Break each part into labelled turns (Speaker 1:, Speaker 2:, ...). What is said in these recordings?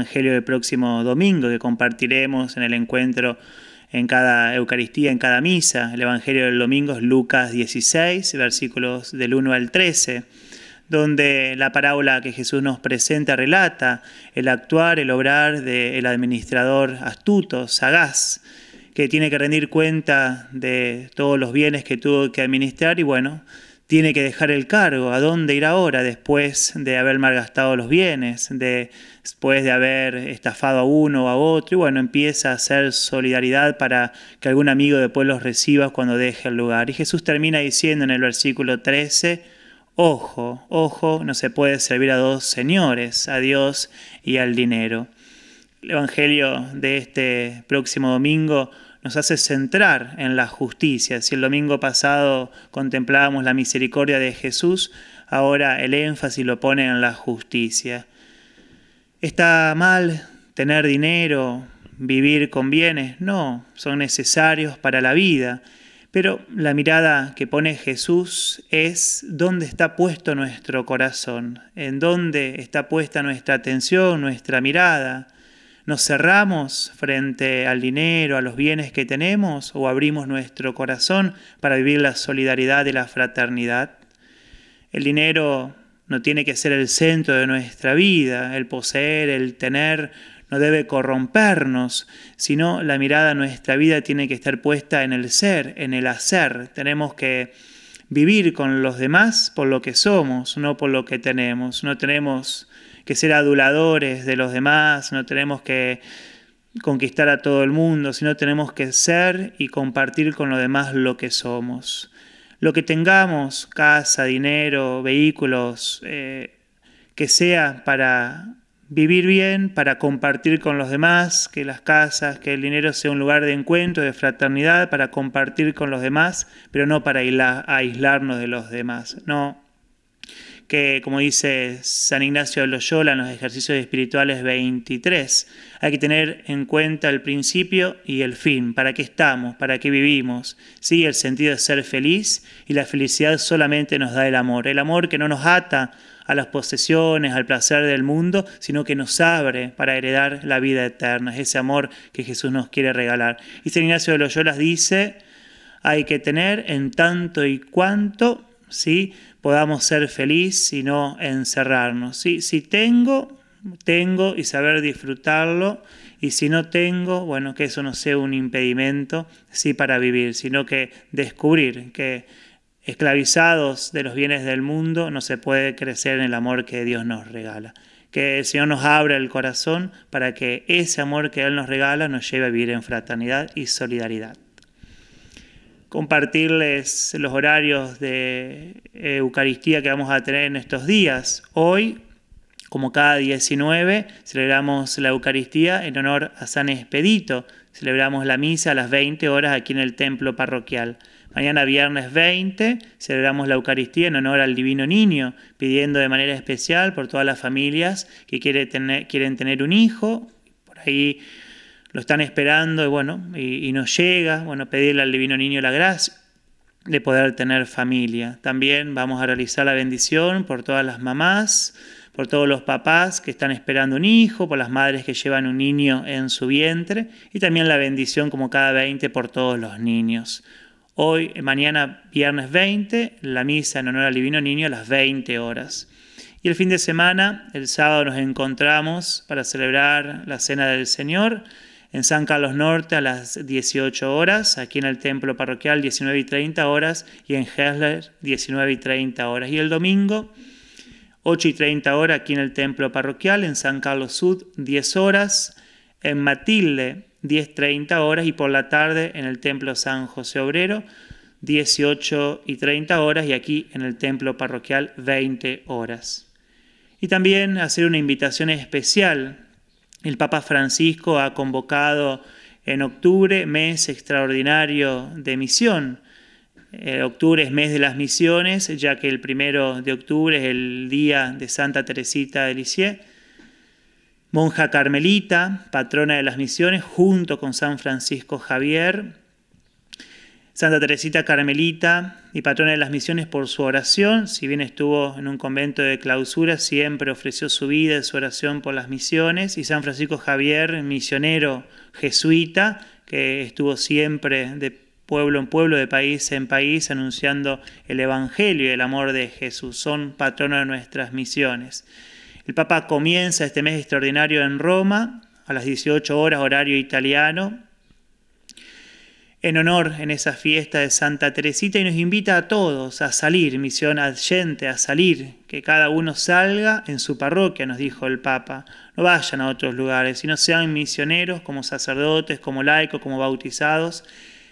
Speaker 1: Evangelio del próximo domingo que compartiremos en el encuentro en cada Eucaristía, en cada misa. El Evangelio del domingo es Lucas 16, versículos del 1 al 13, donde la parábola que Jesús nos presenta relata el actuar, el obrar del administrador astuto, sagaz, que tiene que rendir cuenta de todos los bienes que tuvo que administrar y bueno, tiene que dejar el cargo, a dónde ir ahora después de haber malgastado los bienes, de, después de haber estafado a uno o a otro, y bueno, empieza a hacer solidaridad para que algún amigo después los reciba cuando deje el lugar. Y Jesús termina diciendo en el versículo 13, ojo, ojo, no se puede servir a dos señores, a Dios y al dinero. El Evangelio de este próximo domingo nos hace centrar en la justicia. Si el domingo pasado contemplábamos la misericordia de Jesús, ahora el énfasis lo pone en la justicia. ¿Está mal tener dinero, vivir con bienes? No, son necesarios para la vida. Pero la mirada que pone Jesús es dónde está puesto nuestro corazón, en dónde está puesta nuestra atención, nuestra mirada. ¿Nos cerramos frente al dinero, a los bienes que tenemos o abrimos nuestro corazón para vivir la solidaridad y la fraternidad? El dinero no tiene que ser el centro de nuestra vida, el poseer, el tener no debe corrompernos, sino la mirada a nuestra vida tiene que estar puesta en el ser, en el hacer. Tenemos que vivir con los demás por lo que somos, no por lo que tenemos. No tenemos que ser aduladores de los demás, no tenemos que conquistar a todo el mundo, sino tenemos que ser y compartir con los demás lo que somos. Lo que tengamos, casa, dinero, vehículos, eh, que sea para vivir bien, para compartir con los demás, que las casas, que el dinero sea un lugar de encuentro, de fraternidad, para compartir con los demás, pero no para aislarnos de los demás. No, que, como dice San Ignacio de Loyola en los ejercicios espirituales 23, hay que tener en cuenta el principio y el fin, para qué estamos, para qué vivimos, el sentido de ser feliz y la felicidad solamente nos da el amor, el amor que no nos ata a las posesiones, al placer del mundo, sino que nos abre para heredar la vida eterna, es ese amor que Jesús nos quiere regalar. Y San Ignacio de Loyola dice, hay que tener en tanto y cuanto, ¿sí? podamos ser feliz y no encerrarnos. Si, si tengo, tengo y saber disfrutarlo. Y si no tengo, bueno, que eso no sea un impedimento, sí, para vivir, sino que descubrir que esclavizados de los bienes del mundo no se puede crecer en el amor que Dios nos regala. Que el Señor nos abra el corazón para que ese amor que Él nos regala nos lleve a vivir en fraternidad y solidaridad compartirles los horarios de eh, Eucaristía que vamos a tener en estos días. Hoy, como cada 19, celebramos la Eucaristía en honor a San Expedito. Celebramos la misa a las 20 horas aquí en el templo parroquial. Mañana viernes 20 celebramos la Eucaristía en honor al Divino Niño, pidiendo de manera especial por todas las familias que quieren tener un hijo. Por ahí lo están esperando y bueno, y, nos llega, bueno, pedirle al Divino Niño la gracia de poder tener familia. También vamos a realizar la bendición por todas las mamás, por todos los papás que están esperando un hijo, por las madres que llevan un niño en su vientre y también la bendición como cada 20 por todos los niños. Hoy, mañana, viernes 20, la misa en honor al Divino Niño a las 20 horas. Y el fin de semana, el sábado, nos encontramos para celebrar la Cena del Señor en San Carlos Norte a las 18 horas, aquí en el templo parroquial 19 y 30 horas y en Hesler 19 y 30 horas. Y el domingo 8 y 30 horas aquí en el templo parroquial, en San Carlos Sud 10 horas, en Matilde 30 horas y por la tarde en el templo San José Obrero 18 y 30 horas y aquí en el templo parroquial 20 horas. Y también hacer una invitación especial el Papa Francisco ha convocado en octubre mes extraordinario de misión. Eh, octubre es mes de las misiones, ya que el primero de octubre es el día de Santa Teresita de Lisieux, monja carmelita, patrona de las misiones, junto con San Francisco Javier Santa Teresita Carmelita y patrona de las misiones por su oración, si bien estuvo en un convento de clausura, siempre ofreció su vida y su oración por las misiones, y San Francisco Javier, misionero jesuita, que estuvo siempre de pueblo en pueblo, de país en país, anunciando el Evangelio y el amor de Jesús. Son patrona de nuestras misiones. El Papa comienza este mes extraordinario en Roma, a las 18 horas horario italiano, en honor en esa fiesta de Santa Teresita y nos invita a todos a salir, misión adyente, a salir, que cada uno salga en su parroquia, nos dijo el Papa. No vayan a otros lugares, sino sean misioneros como sacerdotes, como laicos, como bautizados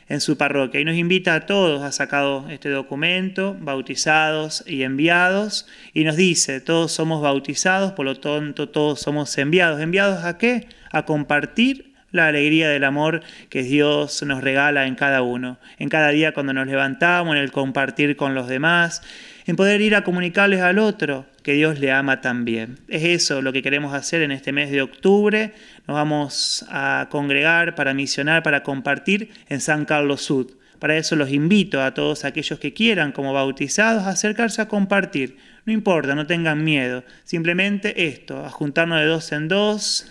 Speaker 1: en su parroquia. Y nos invita a todos, ha sacado este documento, bautizados y enviados, y nos dice, todos somos bautizados, por lo tanto todos somos enviados. ¿Enviados a qué? A compartir la alegría del amor que Dios nos regala en cada uno, en cada día cuando nos levantamos, en el compartir con los demás, en poder ir a comunicarles al otro que Dios le ama también. Es eso lo que queremos hacer en este mes de octubre. Nos vamos a congregar para misionar, para compartir en San Carlos Sud. Para eso los invito a todos aquellos que quieran, como bautizados, a acercarse a compartir. No importa, no tengan miedo. Simplemente esto, a juntarnos de dos en dos,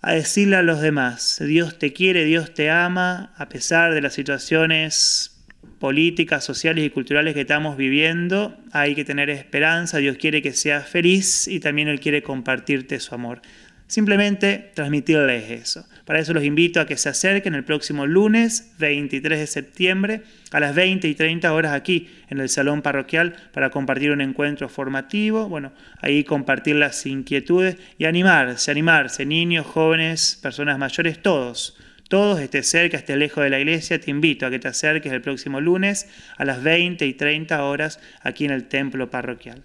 Speaker 1: a decirle a los demás, Dios te quiere, Dios te ama, a pesar de las situaciones políticas, sociales y culturales que estamos viviendo, hay que tener esperanza, Dios quiere que seas feliz y también Él quiere compartirte su amor. Simplemente transmitirles eso. Para eso los invito a que se acerquen el próximo lunes 23 de septiembre a las 20 y 30 horas aquí en el salón parroquial para compartir un encuentro formativo, bueno, ahí compartir las inquietudes y animarse, animarse, niños, jóvenes, personas mayores, todos. Todos, esté cerca, esté lejos de la iglesia, te invito a que te acerques el próximo lunes a las 20 y 30 horas aquí en el templo parroquial.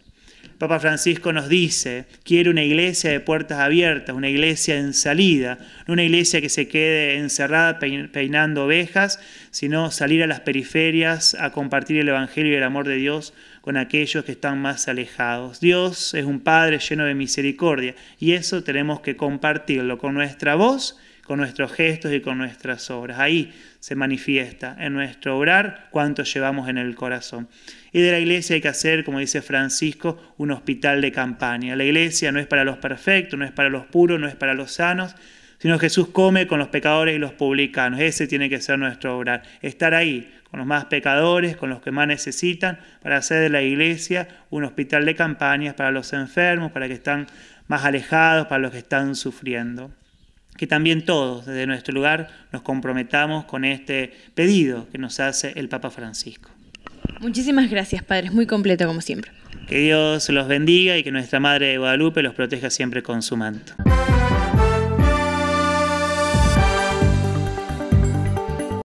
Speaker 1: Papa Francisco nos dice, quiere una iglesia de puertas abiertas, una iglesia en salida, no una iglesia que se quede encerrada peinando ovejas, sino salir a las periferias a compartir el Evangelio y el amor de Dios con aquellos que están más alejados. Dios es un Padre lleno de misericordia y eso tenemos que compartirlo con nuestra voz con nuestros gestos y con nuestras obras. Ahí se manifiesta en nuestro obrar cuánto llevamos en el corazón. Y de la iglesia hay que hacer, como dice Francisco, un hospital de campaña. La iglesia no es para los perfectos, no es para los puros, no es para los sanos, sino Jesús come con los pecadores y los publicanos. Ese tiene que ser nuestro obrar. Estar ahí con los más pecadores, con los que más necesitan, para hacer de la iglesia un hospital de campañas para los enfermos, para que están más alejados, para los que están sufriendo que también todos desde nuestro lugar nos comprometamos con este pedido que nos hace el Papa Francisco. Muchísimas gracias, Padre. muy completo como siempre. Que Dios los bendiga y que nuestra Madre de Guadalupe los proteja siempre con su manto.